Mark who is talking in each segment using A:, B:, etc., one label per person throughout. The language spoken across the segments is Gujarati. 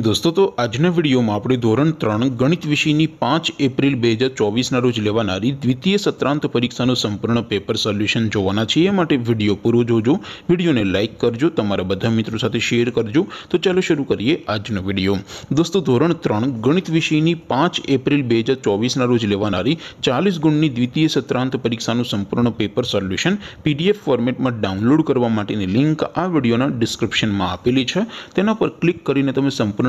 A: હિન્દ દોસ્તો તો આજના વિડીયોમાં આપણે ધોરણ ત્રણ ગણિત વિષયની પાંચ એપ્રિલ બે હજાર ચોવીસના રોજ લેવાનારી દ્વિતીય સત્રાંત પરીક્ષાનું સંપૂર્ણ પેપર સોલ્યુશન જોવાના છીએ એ માટે વિડીયો પૂરો જોજો વિડીયોને લાઇક કરજો તમારા બધા મિત્રો સાથે શેર કરજો તો ચાલો શરૂ કરીએ આજનો વિડીયો દોસ્તો ધોરણ ત્રણ ગણિત વિષયની પાંચ એપ્રિલ બે હજાર ચોવીસના રોજ લેવાનારી ચાલીસ ગુણની દ્વિતીય સત્રાંત પરીક્ષાનું સંપૂર્ણ પેપર સોલ્યુશન પીડીએફ ફોર્મેટમાં ડાઉનલોડ કરવા માટેની લિંક આ વિડીયોના ડિસ્ક્રિપ્શનમાં આપેલી છે તેના પર ક્લિક કરીને તમે સંપૂર્ણ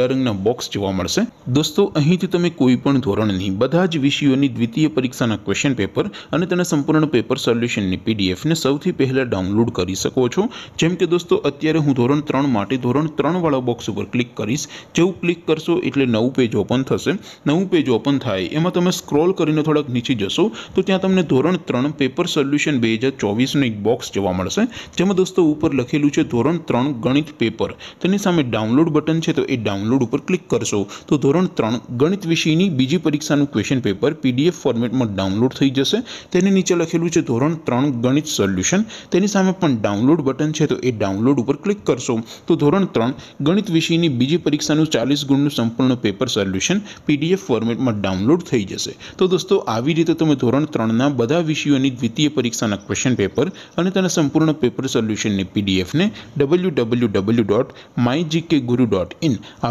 A: ધરોણનો બોક્સ જોવા મળશે દોસ્તો અહીંથી તમને કોઈ પણ ધોરણની બધા જ વિષયોની દ્વિતીય પરીક્ષાના ક્વેશ્ચન પેપર અને તમને સંપૂર્ણનો પેપર સોલ્યુશનની પીડીએફ ને સૌથી પહેલા ડાઉનલોડ કરી શકો છો જેમ કે દોસ્તો અત્યારે હું ધોરણ 3 માટે ધોરણ 3 વાળો બોક્સ ઉપર ક્લિક કરીશ જેઉ ક્લિક કરશો એટલે નવું પેજ ઓપન થશે નવું પેજ ઓપન થાય એમાં તમે સ્ક્રોલ કરીને થોડક નીચે જશો તો ત્યાં તમને ધોરણ 3 પેપર સોલ્યુશન 2024 નો એક બોક્સ જોવા મળશે જેમાં દોસ્તો ઉપર લખેલું છે ધોરણ 3 ગણિત પેપર તેની સામે ડાઉનલોડ બટન છે તો એ ડાઉન લોડ ઉપર ક્લિક કરશો તો ધોરણ 3 ગણિત વિષયની બીજી પરીક્ષાનું ક્વેશ્ચન પેપર પીડીએફ ફોર્મેટમાં ડાઉનલોડ થઈ જશે તેની નીચે લખેલું છે ધોરણ 3 ગણિત સોલ્યુશન તેની સામે પણ ડાઉનલોડ બટન છે તો એ ડાઉનલોડ ઉપર ક્લિક કરશો તો ધોરણ 3 ગણિત વિષયની બીજી પરીક્ષાનું 40 ગુણનું સંપૂર્ણ પેપર સોલ્યુશન પીડીએફ ફોર્મેટમાં ડાઉનલોડ થઈ જશે તો દોસ્તો આવી રીતે તમે ધોરણ 3 ના બધા વિષયોની દ્વિતીય પરીક્ષાના ક્વેશ્ચન પેપર અને તેના સંપૂર્ણ પેપર સોલ્યુશનને પીડીએફ ને www.mygkguru.in આ